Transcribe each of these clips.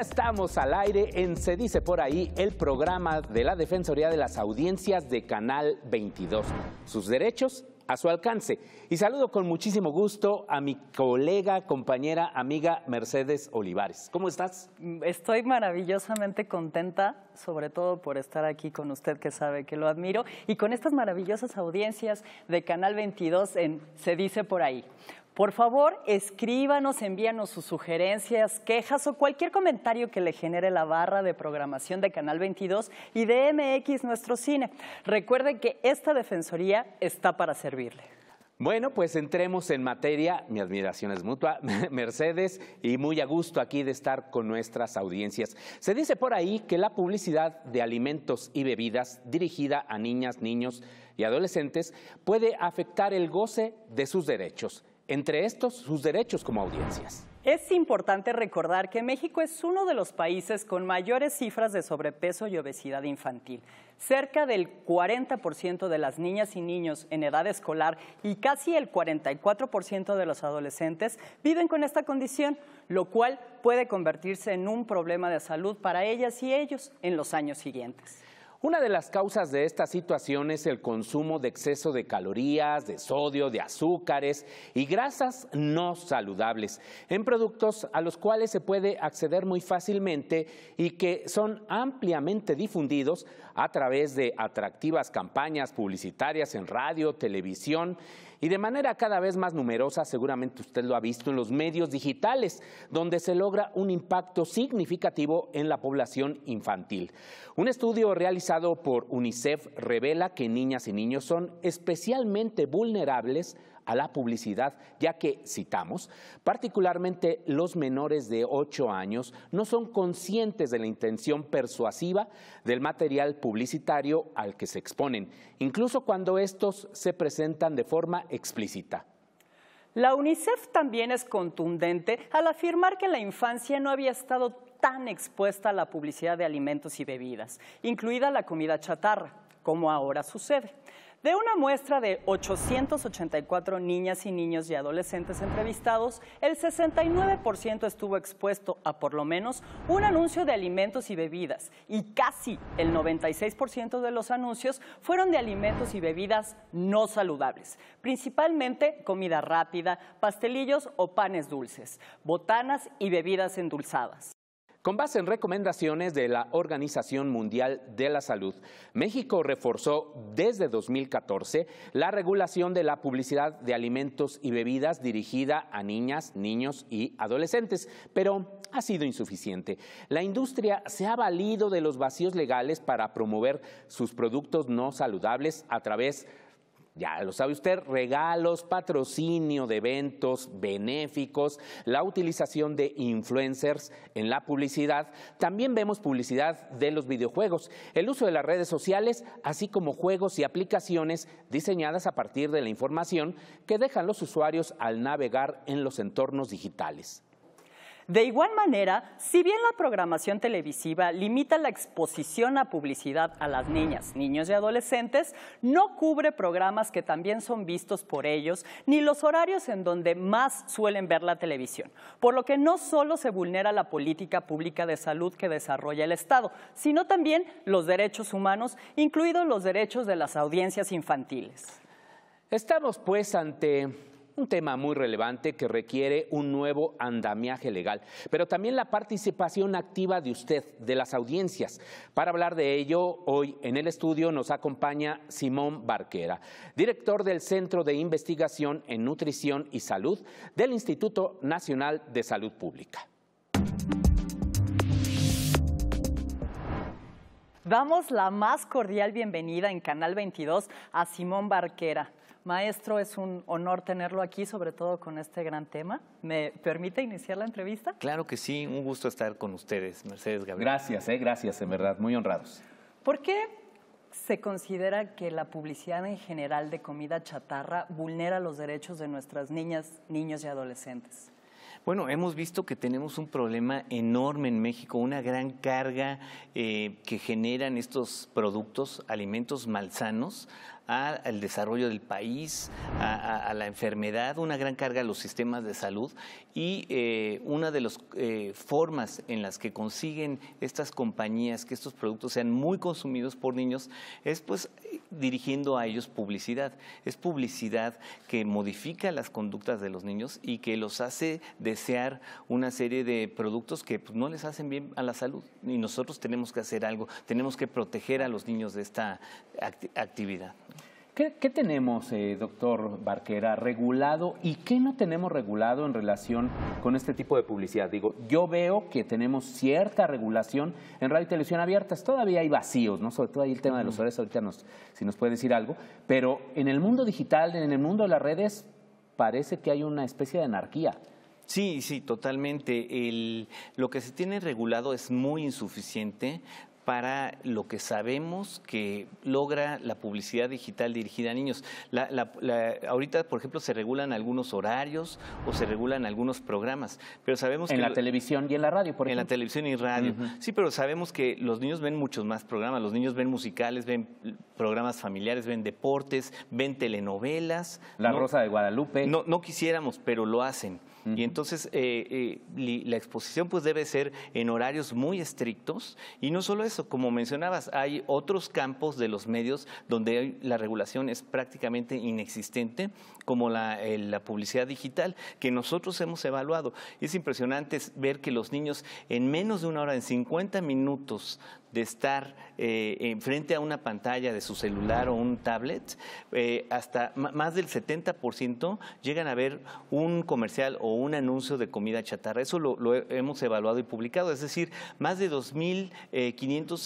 estamos al aire en Se dice por ahí el programa de la Defensoría de las Audiencias de Canal 22. Sus derechos a su alcance. Y saludo con muchísimo gusto a mi colega, compañera, amiga Mercedes Olivares. ¿Cómo estás? Estoy maravillosamente contenta, sobre todo por estar aquí con usted que sabe que lo admiro y con estas maravillosas audiencias de Canal 22 en Se dice por ahí. Por favor, escríbanos, envíanos sus sugerencias, quejas o cualquier comentario que le genere la barra de programación de Canal 22 y de MX Nuestro Cine. Recuerde que esta defensoría está para servirle. Bueno, pues entremos en materia. Mi admiración es mutua, Mercedes, y muy a gusto aquí de estar con nuestras audiencias. Se dice por ahí que la publicidad de alimentos y bebidas dirigida a niñas, niños y adolescentes puede afectar el goce de sus derechos entre estos sus derechos como audiencias. Es importante recordar que México es uno de los países con mayores cifras de sobrepeso y obesidad infantil. Cerca del 40% de las niñas y niños en edad escolar y casi el 44% de los adolescentes viven con esta condición, lo cual puede convertirse en un problema de salud para ellas y ellos en los años siguientes. Una de las causas de esta situación es el consumo de exceso de calorías, de sodio, de azúcares y grasas no saludables en productos a los cuales se puede acceder muy fácilmente y que son ampliamente difundidos a través de atractivas campañas publicitarias en radio, televisión y de manera cada vez más numerosa, seguramente usted lo ha visto en los medios digitales, donde se logra un impacto significativo en la población infantil. Un estudio realizado por UNICEF revela que niñas y niños son especialmente vulnerables a la publicidad, ya que, citamos, particularmente los menores de 8 años no son conscientes de la intención persuasiva del material publicitario al que se exponen, incluso cuando estos se presentan de forma explícita. La UNICEF también es contundente al afirmar que la infancia no había estado tan expuesta a la publicidad de alimentos y bebidas, incluida la comida chatarra, como ahora sucede. De una muestra de 884 niñas y niños y adolescentes entrevistados, el 69% estuvo expuesto a por lo menos un anuncio de alimentos y bebidas y casi el 96% de los anuncios fueron de alimentos y bebidas no saludables, principalmente comida rápida, pastelillos o panes dulces, botanas y bebidas endulzadas. Con base en recomendaciones de la Organización Mundial de la Salud, México reforzó desde 2014 la regulación de la publicidad de alimentos y bebidas dirigida a niñas, niños y adolescentes, pero ha sido insuficiente. La industria se ha valido de los vacíos legales para promover sus productos no saludables a través de ya lo sabe usted, regalos, patrocinio de eventos benéficos, la utilización de influencers en la publicidad. También vemos publicidad de los videojuegos, el uso de las redes sociales, así como juegos y aplicaciones diseñadas a partir de la información que dejan los usuarios al navegar en los entornos digitales. De igual manera, si bien la programación televisiva limita la exposición a publicidad a las niñas, niños y adolescentes, no cubre programas que también son vistos por ellos, ni los horarios en donde más suelen ver la televisión, por lo que no solo se vulnera la política pública de salud que desarrolla el Estado, sino también los derechos humanos, incluidos los derechos de las audiencias infantiles. Estamos pues ante un tema muy relevante que requiere un nuevo andamiaje legal, pero también la participación activa de usted, de las audiencias. Para hablar de ello, hoy en el estudio nos acompaña Simón Barquera, director del Centro de Investigación en Nutrición y Salud del Instituto Nacional de Salud Pública. Damos la más cordial bienvenida en Canal 22 a Simón Barquera. Maestro, es un honor tenerlo aquí, sobre todo con este gran tema. ¿Me permite iniciar la entrevista? Claro que sí, un gusto estar con ustedes, Mercedes Gabriel. Gracias, eh, gracias, en verdad, muy honrados. ¿Por qué se considera que la publicidad en general de comida chatarra vulnera los derechos de nuestras niñas, niños y adolescentes? Bueno, hemos visto que tenemos un problema enorme en México, una gran carga eh, que generan estos productos, alimentos malsanos al desarrollo del país, a, la enfermedad, una gran carga a los sistemas de salud y eh, una de las eh, formas en las que consiguen estas compañías que estos productos sean muy consumidos por niños es pues dirigiendo a ellos publicidad. Es publicidad que modifica las conductas de los niños y que los hace desear una serie de productos que pues, no les hacen bien a la salud. Y nosotros tenemos que hacer algo, tenemos que proteger a los niños de esta actividad. ¿Qué, tenemos, eh, doctor Barquera, regulado y qué no tenemos regulado en relación con este tipo de publicidad? Digo, yo veo que tenemos cierta regulación en radio y televisión abiertas, todavía hay vacíos, ¿no? Sobre todo ahí el tema de los horarios, ahorita si nos puede decir algo, pero en el mundo digital, en el mundo de las redes, parece que hay una especie de anarquía. Sí, sí, totalmente. lo que se tiene regulado es muy insuficiente para lo que sabemos que logra la publicidad digital dirigida a niños. ahorita, por ejemplo, se regulan algunos horarios o se regulan algunos programas, pero sabemos en que... En la televisión y en la radio, por en ejemplo. En la televisión y radio. Sí, pero sabemos que los niños ven muchos más programas. Los niños ven musicales, ven programas familiares, ven deportes, ven telenovelas. La Rosa de Guadalupe. No, no quisiéramos, pero lo hacen. Y entonces eh, eh, la exposición pues debe ser en horarios muy estrictos y no solo eso, como mencionabas, hay otros campos de los medios donde la regulación es prácticamente inexistente, como la, eh, la publicidad digital, que nosotros hemos evaluado. Es impresionante ver que los niños en menos de una hora, en 50 minutos de estar eh, frente a una pantalla de su celular o un tablet, eh, hasta más del 70% llegan a ver un comercial o un anuncio de comida chatarra. Eso lo, hemos evaluado y publicado, es decir, más de 2.500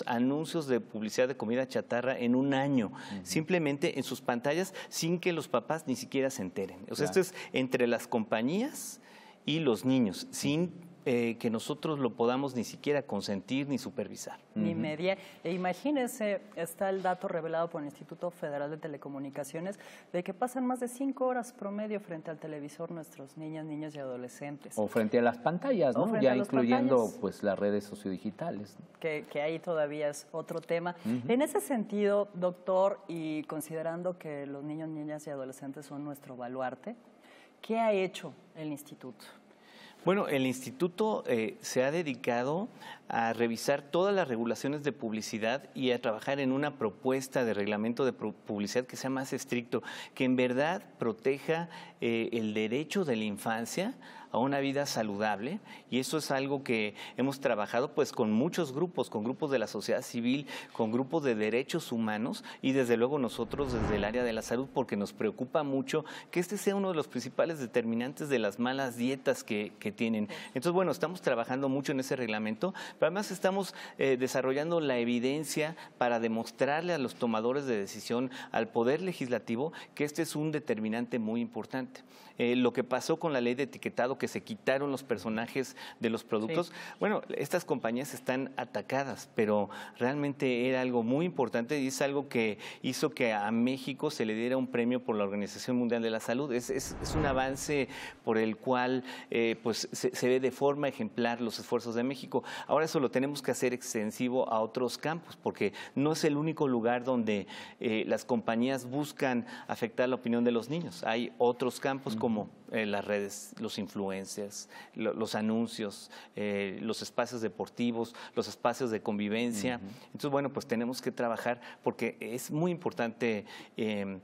eh, anuncios de publicidad de comida chatarra en un año, simplemente en sus pantallas sin que los papás ni siquiera se enteren. O sea, esto es entre las compañías y los niños, sin eh, que nosotros lo podamos ni siquiera consentir ni supervisar. Ni media. E imagínense, está el dato revelado por el Instituto Federal de Telecomunicaciones de que pasan más de cinco horas promedio frente al televisor nuestros niñas, niños y adolescentes. O frente a las pantallas, Ya incluyendo pues las redes sociodigitales. Que, ahí todavía es otro tema. En ese sentido, doctor, y considerando que los niños, niñas y adolescentes son nuestro baluarte, ¿qué ha hecho el instituto? Bueno, el instituto eh, se ha dedicado a revisar todas las regulaciones de publicidad y a trabajar en una propuesta de reglamento de publicidad que sea más estricto, que en verdad proteja eh, el derecho de la infancia a una vida saludable y eso es algo que hemos trabajado pues con muchos grupos, con grupos de la sociedad civil, con grupos de derechos humanos y desde luego nosotros desde el área de la salud porque nos preocupa mucho que este sea uno de los principales determinantes de las malas dietas que, tienen. Entonces, bueno, estamos trabajando mucho en ese reglamento, pero además estamos eh, desarrollando la evidencia para demostrarle a los tomadores de decisión, al Poder Legislativo, que este es un determinante muy importante. Eh, lo que pasó con la ley de etiquetado que se quitaron los personajes de los productos. Bueno, estas compañías están atacadas, pero realmente era algo muy importante y es algo que hizo que a México se le diera un premio por la Organización Mundial de la Salud. Es, un avance por el cual eh, pues, se, ve de forma ejemplar los esfuerzos de México. Ahora eso lo tenemos que hacer extensivo a otros campos, porque no es el único lugar donde eh, las compañías buscan afectar la opinión de los niños. Hay otros campos como eh, las redes, los influencers, los anuncios, eh, los espacios deportivos, los espacios de convivencia. Entonces, bueno, pues tenemos que trabajar porque es muy importante em,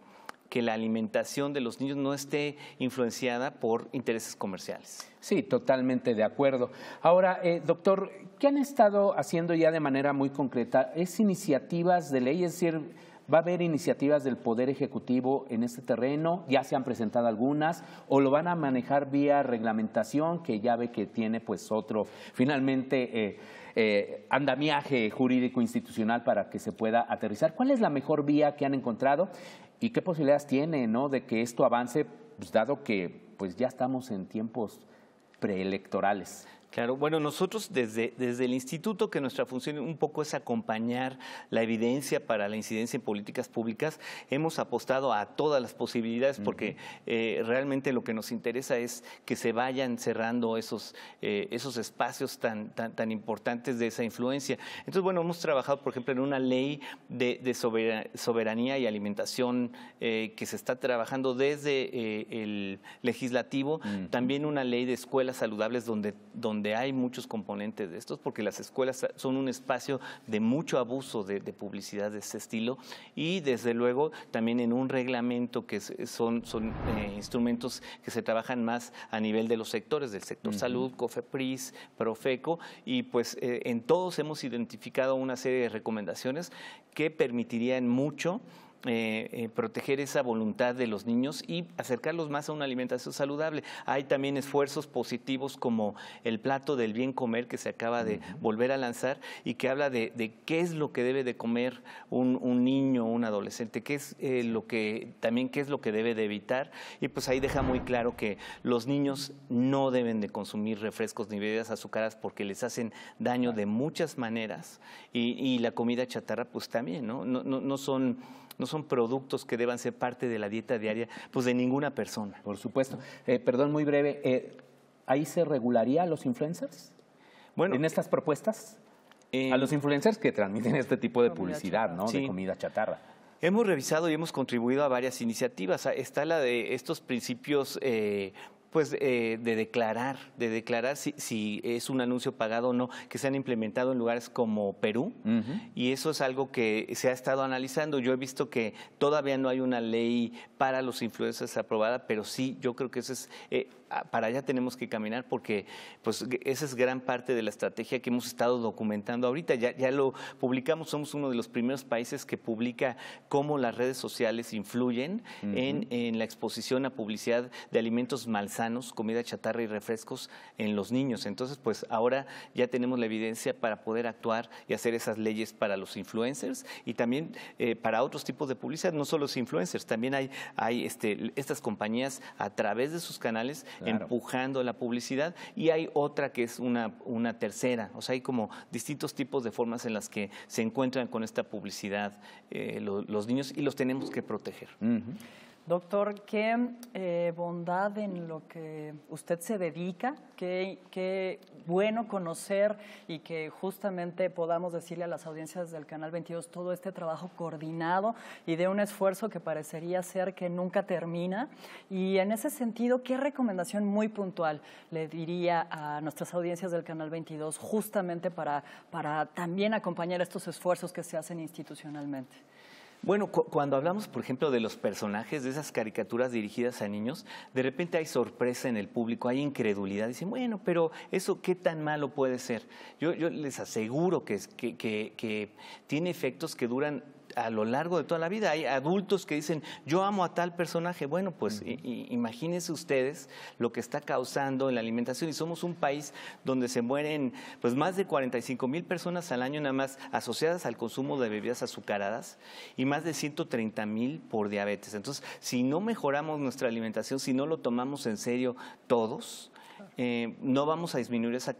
que la alimentación de los niños no esté influenciada por intereses comerciales. Sí, totalmente de acuerdo. Ahora, eh, doctor, ¿qué han estado haciendo ya de manera muy concreta? ¿Es iniciativas de ley? Es decir, ¿Va a haber iniciativas del Poder Ejecutivo en este terreno? ¿Ya se han presentado algunas? ¿O lo van a manejar vía reglamentación que ya ve que tiene pues otro, finalmente, eh, eh, andamiaje jurídico institucional para que se pueda aterrizar? ¿Cuál es la mejor vía que han encontrado? ¿Y qué posibilidades tiene ¿no? de que esto avance, pues, dado que pues, ya estamos en tiempos preelectorales? Claro, bueno, nosotros desde, el instituto, que nuestra función un poco es acompañar la evidencia para la incidencia en políticas públicas, hemos apostado a todas las posibilidades porque eh, realmente lo que nos interesa es que se vayan cerrando esos, eh, espacios tan, tan, importantes de esa influencia. Entonces, bueno, hemos trabajado, por ejemplo, en una ley de, soberanía y alimentación eh, que se está trabajando desde el legislativo, también una ley de escuelas saludables donde donde hay muchos componentes de estos, porque las escuelas son un espacio de mucho abuso de, publicidad de este estilo y desde luego también en un reglamento que son, eh, instrumentos que se trabajan más a nivel de los sectores, del sector salud, COFEPRIS, Profeco, y pues eh, en todos hemos identificado una serie de recomendaciones que permitirían mucho eh, eh, proteger esa voluntad de los niños y acercarlos más a una alimentación saludable. Hay también esfuerzos positivos como el plato del bien comer que se acaba de volver a lanzar y que habla de, qué es lo que debe de comer un, niño o un adolescente, qué es eh, lo que también qué es lo que debe de evitar y pues ahí deja muy claro que los niños no deben de consumir refrescos ni bebidas azucaradas porque les hacen daño de muchas maneras y, la comida chatarra pues también, No, no, no son no son productos que deban ser parte de la dieta diaria, pues de ninguna persona. Por supuesto. Eh, perdón, muy breve. Eh, ¿Ahí se regularía a los influencers? Bueno, en estas propuestas. a los influencers que transmiten este tipo de publicidad, ¿no? De comida chatarra. Hemos revisado y hemos contribuido a varias iniciativas. Ah, está la de estos principios eh, pues eh, de declarar, de declarar si, es un anuncio pagado o no, que se han implementado en lugares como Perú, y eso es algo que se ha estado analizando. Yo he visto que todavía no hay una ley para los influencers aprobada, pero sí, yo creo que eso es eh, Ah, para allá tenemos que caminar porque pues, esa es gran parte de la estrategia que hemos estado documentando ahorita. Ya, ya lo publicamos, somos uno de los primeros países que publica cómo las redes sociales influyen en, la exposición a publicidad de alimentos malsanos, comida chatarra y refrescos en los niños. Entonces, pues ahora ya tenemos la evidencia para poder actuar y hacer esas leyes para los influencers y también eh, para otros tipos de publicidad, no solo los influencers, también hay, hay este, estas compañías a través de sus canales empujando la publicidad y hay otra que es una, tercera. O sea, hay como distintos tipos de formas en las que se encuentran con esta publicidad eh, los niños y los tenemos que proteger. Doctor, qué eh, bondad en lo que usted se dedica, qué, qué, bueno conocer y que justamente podamos decirle a las audiencias del Canal 22 todo este trabajo coordinado y de un esfuerzo que parecería ser que nunca termina. Y en ese sentido, ¿qué recomendación muy puntual le diría a nuestras audiencias del Canal 22 justamente para, para también acompañar estos esfuerzos que se hacen institucionalmente? Bueno, cuando hablamos, por ejemplo, de los personajes, de esas caricaturas dirigidas a niños, de repente hay sorpresa en el público, hay incredulidad. Dicen, bueno, pero eso qué tan malo puede ser. Yo, les aseguro que tiene efectos que duran a lo largo de toda la vida. Hay adultos que dicen, yo amo a tal personaje. Bueno, pues imagínense ustedes lo que está causando en la alimentación. Y somos un país donde se mueren pues, más de 45 mil personas al año nada más asociadas al consumo de bebidas azucaradas y más de 130 mil por diabetes. Entonces, si no mejoramos nuestra alimentación, si no lo tomamos en serio todos, eh, no vamos a disminuir esa,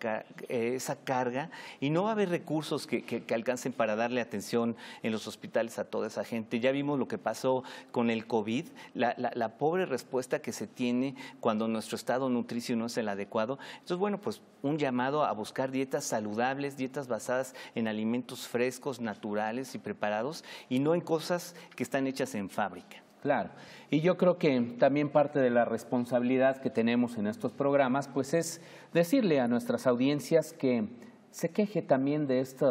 esa carga y no va a haber recursos que, alcancen para darle atención en los hospitales a toda esa gente. Ya vimos lo que pasó con el COVID, la, la pobre respuesta que se tiene cuando nuestro estado nutricio no es el adecuado. Entonces, bueno, pues un llamado a buscar dietas saludables, dietas basadas en alimentos frescos, naturales y preparados y no en cosas que están hechas en fábrica. Claro. Y yo creo que también parte de la responsabilidad que tenemos en estos programas, pues es decirle a nuestras audiencias que se queje también de este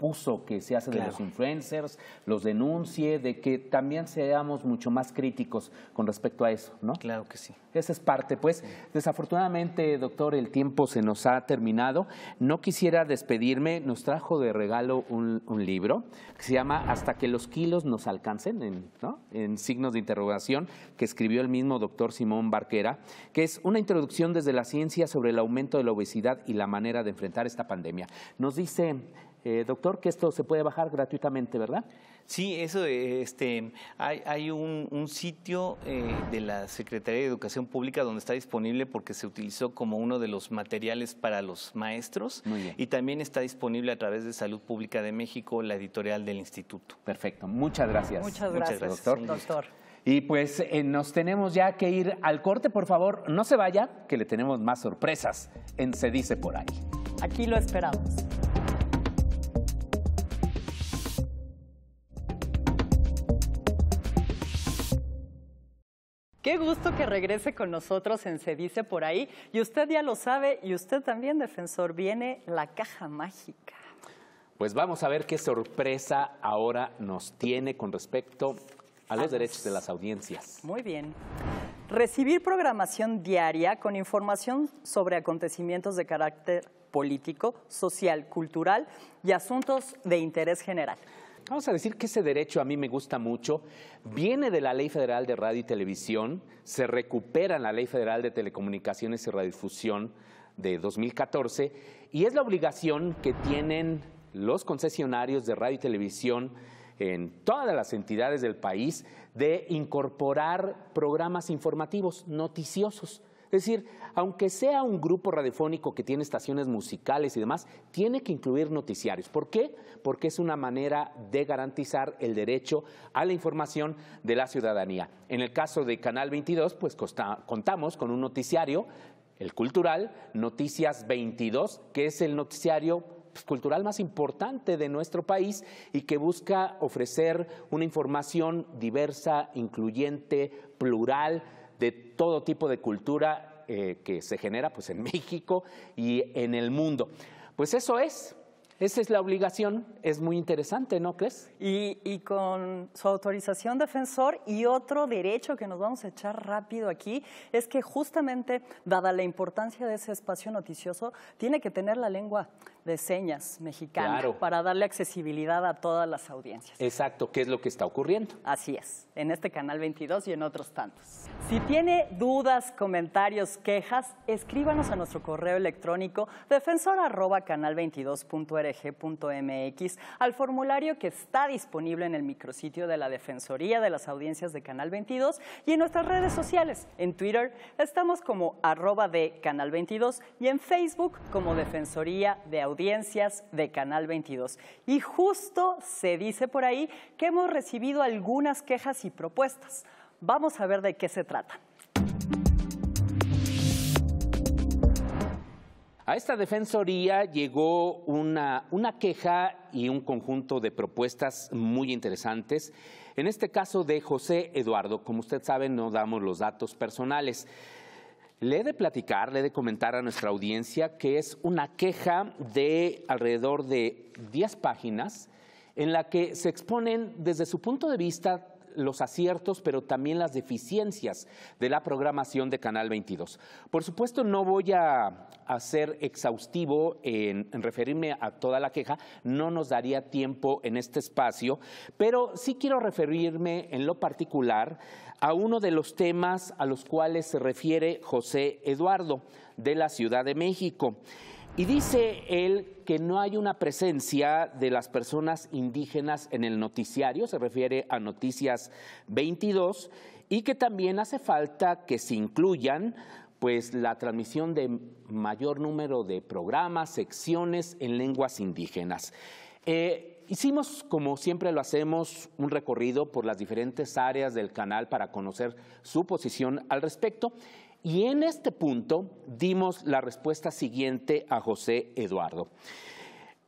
uso que se hace de los influencers, los denuncie, de que también seamos mucho más críticos con respecto a eso, ¿no? Claro que sí. Esa es parte. Pues desafortunadamente, doctor, el tiempo se nos ha terminado. No quisiera despedirme. Nos trajo de regalo un, libro que se llama Hasta que los kilos nos alcancen, ¿no? en signos de interrogación, que escribió el mismo doctor Simón Barquera, que es una introducción desde la ciencia sobre el aumento de la obesidad y la manera de enfrentar esta pandemia. Nos dice eh, doctor, que esto se puede bajar gratuitamente, ¿verdad? Sí, eso, este, hay, un, sitio eh, de la Secretaría de Educación Pública donde está disponible porque se utilizó como uno de los materiales para los maestros y también está disponible a través de Salud Pública de México, la editorial del instituto. Perfecto, muchas gracias. Muchas gracias, doctor. Y pues eh, nos tenemos ya que ir al corte, por favor, no se vaya, que le tenemos más sorpresas en Se dice por ahí. Aquí lo esperamos. Qué gusto que regrese con nosotros en Se Dice Por Ahí. Y usted ya lo sabe, y usted también, defensor, viene la caja mágica. Pues vamos a ver qué sorpresa ahora nos tiene con respecto a los derechos de las audiencias. Muy bien. Recibir programación diaria con información sobre acontecimientos de carácter político, social, cultural y asuntos de interés general. Vamos a decir que ese derecho a mí me gusta mucho, viene de la Ley Federal de Radio y Televisión, se recupera en la Ley Federal de Telecomunicaciones y Radiodifusión de 2014 y es la obligación que tienen los concesionarios de radio y televisión en todas las entidades del país de incorporar programas informativos noticiosos es decir, aunque sea un grupo radiofónico que tiene estaciones musicales y demás, tiene que incluir noticiarios. ¿Por qué? Porque es una manera de garantizar el derecho a la información de la ciudadanía. En el caso de Canal 22, pues contamos con un noticiario, el cultural, Noticias 22, que es el noticiario pues, cultural más importante de nuestro país y que busca ofrecer una información diversa, incluyente, plural, de todo tipo de cultura eh, que se genera pues, en México y en el mundo. Pues eso es. Esa es la obligación, es muy interesante, ¿no crees? Y, y, con su autorización defensor y otro derecho que nos vamos a echar rápido aquí es que justamente, dada la importancia de ese espacio noticioso, tiene que tener la lengua de señas mexicanas para darle accesibilidad a todas las audiencias. Exacto, ¿qué es lo que está ocurriendo? Así es, en este canal 22 y en otros tantos. Si tiene dudas, comentarios, quejas, escríbanos a nuestro correo electrónico defensor@canal22.org.mx al formulario que está disponible en el micrositio de la Defensoría de las Audiencias de Canal 22 y en nuestras redes sociales. En Twitter estamos como arroba de Canal 22 y en Facebook como Defensoría de Audiencias audiencias de Canal 22. Y justo se dice por ahí que hemos recibido algunas quejas y propuestas. Vamos a ver de qué se trata. A esta defensoría llegó una, una, queja y un conjunto de propuestas muy interesantes. En este caso de José Eduardo, como usted sabe, no damos los datos personales. Le he de platicar, le he de comentar a nuestra audiencia que es una queja de alrededor de 10 páginas en la que se exponen desde su punto de vista los aciertos, pero también las deficiencias de la programación de Canal 22. Por supuesto, no voy a, ser exhaustivo en, referirme a toda la queja, no nos daría tiempo en este espacio, pero sí quiero referirme en lo particular a uno de los temas a los cuales se refiere José Eduardo de la Ciudad de México. Y dice él que no hay una presencia de las personas indígenas en el noticiario, se refiere a Noticias 22, y que también hace falta que se incluyan pues la transmisión de mayor número de programas, secciones en lenguas indígenas. Eh, hicimos, como siempre lo hacemos, un recorrido por las diferentes áreas del canal para conocer su posición al respecto y en este punto dimos la respuesta siguiente a José Eduardo.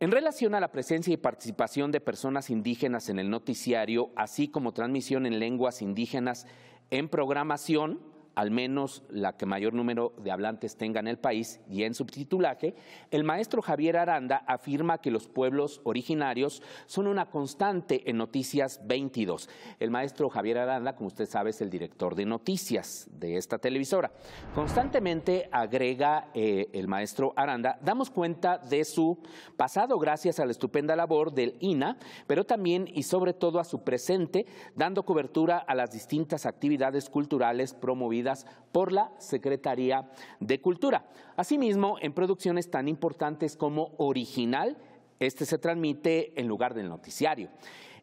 En relación a la presencia y participación de personas indígenas en el noticiario, así como transmisión en lenguas indígenas en programación, al menos la que mayor número de hablantes tenga en el país, y en subtitulaje, el maestro Javier Aranda afirma que los pueblos originarios son una constante en Noticias 22. El maestro Javier Aranda, como usted sabe, es el director de noticias de esta televisora. Constantemente agrega eh, el maestro Aranda, damos cuenta de su pasado gracias a la estupenda labor del INA, pero también y sobre todo a su presente, dando cobertura a las distintas actividades culturales promovidas por la Secretaría de Cultura. Asimismo, en producciones tan importantes como Original, este se transmite en lugar del noticiario.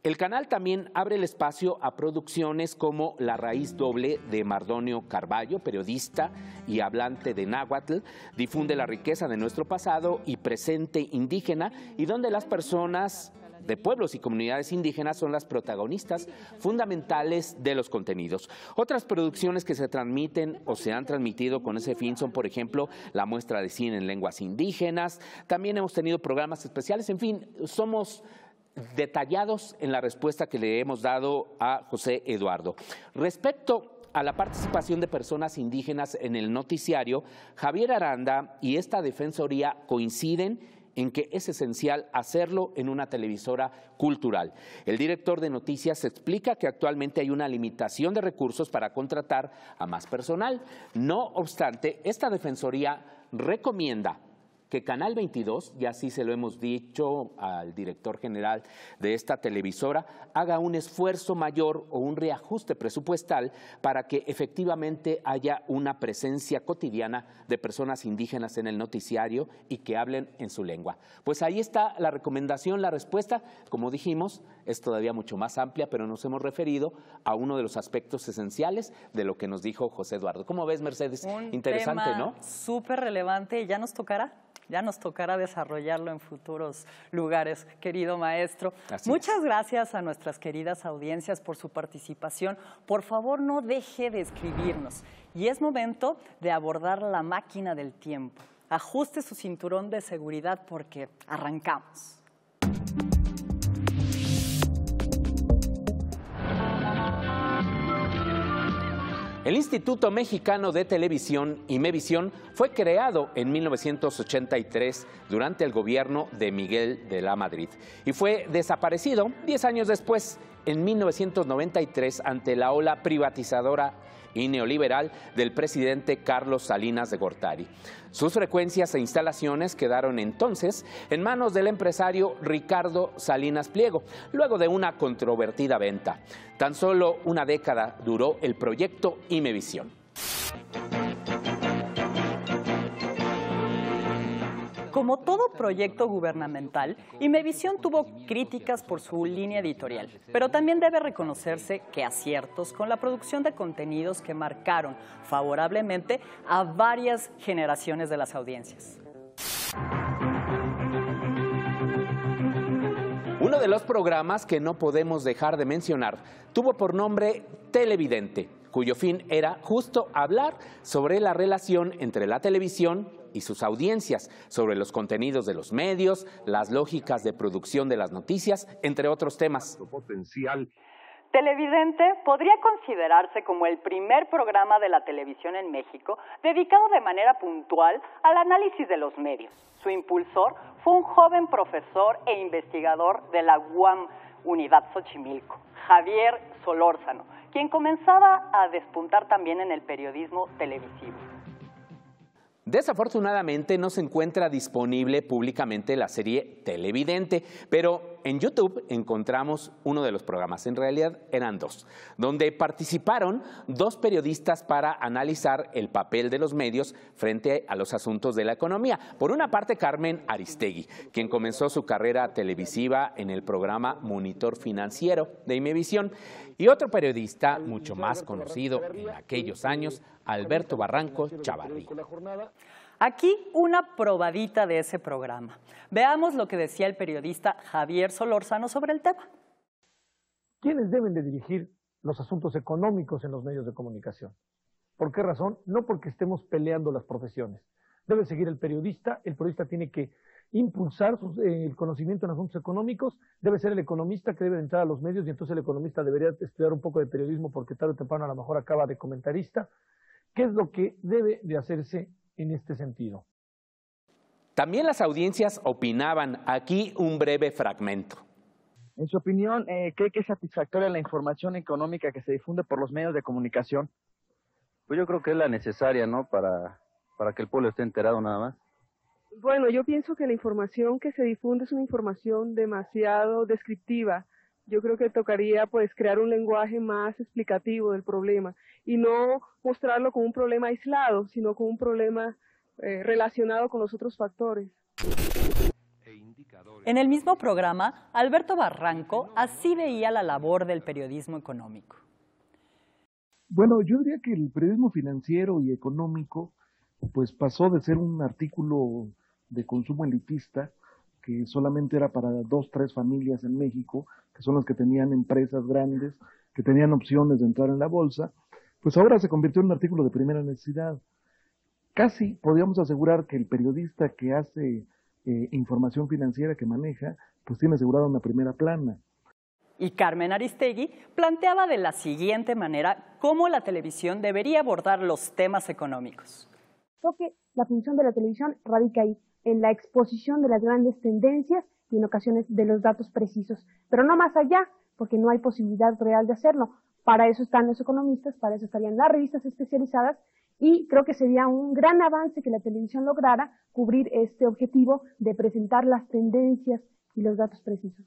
El canal también abre el espacio a producciones como La Raíz Doble de Mardonio Carballo, periodista y hablante de náhuatl, difunde la riqueza de nuestro pasado y presente indígena y donde las personas de pueblos y comunidades indígenas son las protagonistas fundamentales de los contenidos. Otras producciones que se transmiten o se han transmitido con ese fin son, por ejemplo, la muestra de cine en lenguas indígenas, también hemos tenido programas especiales, en fin, somos detallados en la respuesta que le hemos dado a José Eduardo. Respecto a la participación de personas indígenas en el noticiario, Javier Aranda y esta Defensoría coinciden en que es esencial hacerlo en una televisora cultural. El director de noticias explica que actualmente hay una limitación de recursos para contratar a más personal. No obstante, esta defensoría recomienda que Canal 22, y así se lo hemos dicho al director general de esta televisora, haga un esfuerzo mayor o un reajuste presupuestal para que efectivamente haya una presencia cotidiana de personas indígenas en el noticiario y que hablen en su lengua. Pues ahí está la recomendación, la respuesta, como dijimos, es todavía mucho más amplia, pero nos hemos referido a uno de los aspectos esenciales de lo que nos dijo José Eduardo. ¿Cómo ves, Mercedes? Interesante, ¿no? Súper relevante, ya nos tocará. Ya nos tocará desarrollarlo en futuros lugares, querido maestro. Muchas gracias a nuestras queridas audiencias por su participación. Por favor, no deje de escribirnos. Y es momento de abordar la máquina del tiempo. Ajuste su cinturón de seguridad porque arrancamos. El Instituto Mexicano de Televisión, y Mevisión fue creado en 1983 durante el gobierno de Miguel de la Madrid y fue desaparecido 10 años después, en 1993, ante la ola privatizadora y neoliberal del presidente Carlos Salinas de Gortari. Sus frecuencias e instalaciones quedaron entonces en manos del empresario Ricardo Salinas Pliego, luego de una controvertida venta. Tan solo una década duró el proyecto Imevisión. como todo proyecto gubernamental, visión tuvo críticas por su línea editorial, pero también debe reconocerse que aciertos con la producción de contenidos que marcaron favorablemente a varias generaciones de las audiencias. Uno de los programas que no podemos dejar de mencionar tuvo por nombre Televidente, cuyo fin era justo hablar sobre la relación entre la televisión y sus audiencias, sobre los contenidos de los medios, las lógicas de producción de las noticias, entre otros temas. Televidente podría considerarse como el primer programa de la televisión en México dedicado de manera puntual al análisis de los medios. Su impulsor fue un joven profesor e investigador de la UAM Unidad Xochimilco, Javier Solórzano, quien comenzaba a despuntar también en el periodismo televisivo. Desafortunadamente no se encuentra disponible públicamente la serie Televidente, pero en YouTube encontramos uno de los programas, en realidad eran dos, donde participaron dos periodistas para analizar el papel de los medios frente a los asuntos de la economía. Por una parte, Carmen Aristegui, quien comenzó su carrera televisiva en el programa Monitor Financiero de Imevisión, y otro periodista mucho más conocido en aquellos años, Alberto Barranco Chavarri. Aquí una probadita de ese programa. Veamos lo que decía el periodista Javier Solórzano sobre el tema. ¿Quiénes deben de dirigir los asuntos económicos en los medios de comunicación? ¿Por qué razón? No porque estemos peleando las profesiones. Debe seguir el periodista, el periodista tiene que impulsar eh, el conocimiento en asuntos económicos, debe ser el economista que debe entrar a los medios y entonces el economista debería estudiar un poco de periodismo porque tarde o temprano a lo mejor acaba de comentarista. ¿Qué es lo que debe de hacerse en este sentido. También las audiencias opinaban. Aquí un breve fragmento. En su opinión, eh, ¿cree que es satisfactoria la información económica que se difunde por los medios de comunicación? Pues yo creo que es la necesaria, ¿no? Para, para que el pueblo esté enterado nada más. Bueno, yo pienso que la información que se difunde es una información demasiado descriptiva yo creo que tocaría pues crear un lenguaje más explicativo del problema y no mostrarlo como un problema aislado, sino como un problema eh, relacionado con los otros factores. E en el mismo programa, Alberto Barranco así veía la labor del periodismo económico. Bueno, yo diría que el periodismo financiero y económico pues pasó de ser un artículo de consumo elitista que solamente era para dos, tres familias en México, que son las que tenían empresas grandes, que tenían opciones de entrar en la bolsa, pues ahora se convirtió en un artículo de primera necesidad. Casi podríamos asegurar que el periodista que hace eh, información financiera que maneja, pues tiene asegurado una primera plana. Y Carmen Aristegui planteaba de la siguiente manera cómo la televisión debería abordar los temas económicos. Creo que la función de la televisión radica ahí, en la exposición de las grandes tendencias y en ocasiones de los datos precisos, pero no más allá, porque no hay posibilidad real de hacerlo. Para eso están los economistas, para eso estarían las revistas especializadas y creo que sería un gran avance que la televisión lograra cubrir este objetivo de presentar las tendencias y los datos precisos.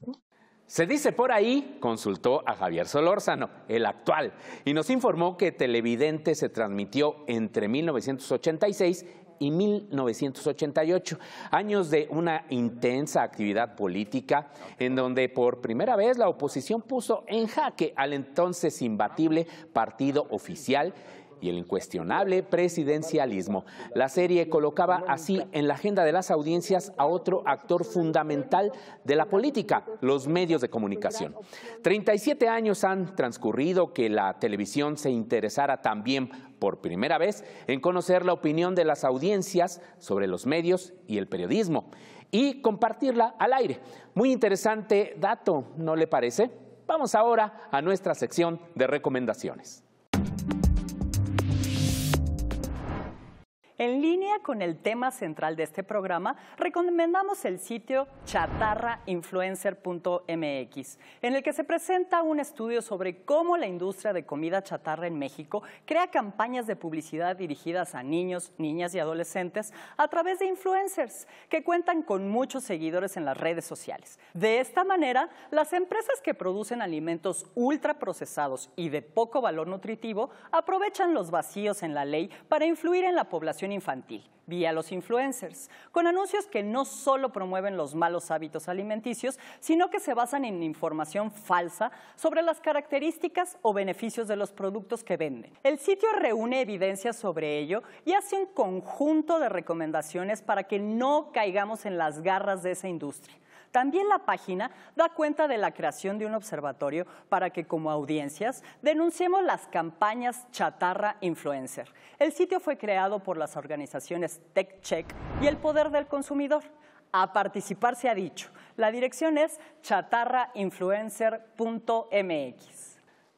Se dice por ahí, consultó a Javier Solórzano, el actual, y nos informó que Televidente se transmitió entre 1986 y 1988, años de una intensa actividad política en donde por primera vez la oposición puso en jaque al entonces imbatible partido oficial y el incuestionable presidencialismo. La serie colocaba así en la agenda de las audiencias a otro actor fundamental de la política, los medios de comunicación. 37 años han transcurrido que la televisión se interesara también por primera vez en conocer la opinión de las audiencias sobre los medios y el periodismo y compartirla al aire. Muy interesante dato, ¿no le parece? Vamos ahora a nuestra sección de recomendaciones. En línea con el tema central de este programa, recomendamos el sitio chatarrainfluencer.mx, en el que se presenta un estudio sobre cómo la industria de comida chatarra en México crea campañas de publicidad dirigidas a niños, niñas y adolescentes a través de influencers que cuentan con muchos seguidores en las redes sociales. De esta manera, las empresas que producen alimentos ultraprocesados y de poco valor nutritivo aprovechan los vacíos en la ley para influir en la población infantil vía los influencers, con anuncios que no solo promueven los malos hábitos alimenticios, sino que se basan en información falsa sobre las características o beneficios de los productos que venden. El sitio reúne evidencias sobre ello y hace un conjunto de recomendaciones para que no caigamos en las garras de esa industria. También la página da cuenta de la creación de un observatorio para que como audiencias denunciemos las campañas chatarra influencer. El sitio fue creado por las organizaciones TechCheck y el Poder del Consumidor. A participar se ha dicho. La dirección es chatarrainfluencer.mx.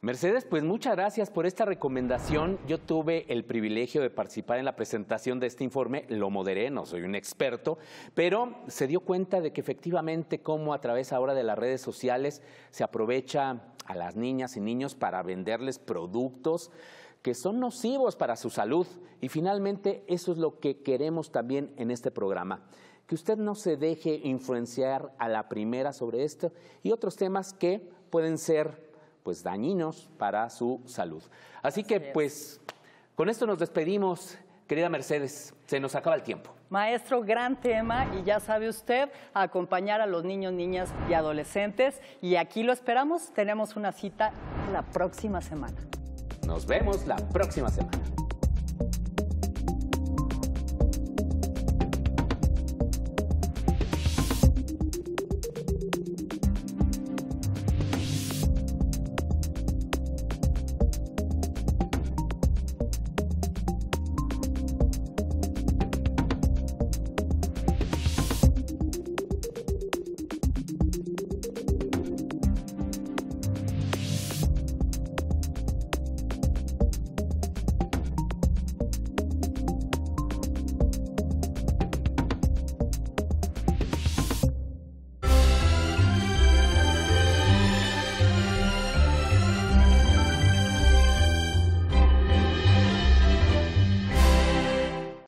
Mercedes, pues muchas gracias por esta recomendación. Yo tuve el privilegio de participar en la presentación de este informe, lo moderé, no soy un experto, pero se dio cuenta de que efectivamente cómo a través ahora de las redes sociales se aprovecha a las niñas y niños para venderles productos que son nocivos para su salud. Y finalmente eso es lo que queremos también en este programa, que usted no se deje influenciar a la primera sobre esto y otros temas que pueden ser pues dañinos para su salud. Así que pues con esto nos despedimos. Querida Mercedes, se nos acaba el tiempo. Maestro, gran tema y ya sabe usted, acompañar a los niños, niñas y adolescentes. Y aquí lo esperamos, tenemos una cita la próxima semana. Nos vemos la próxima semana.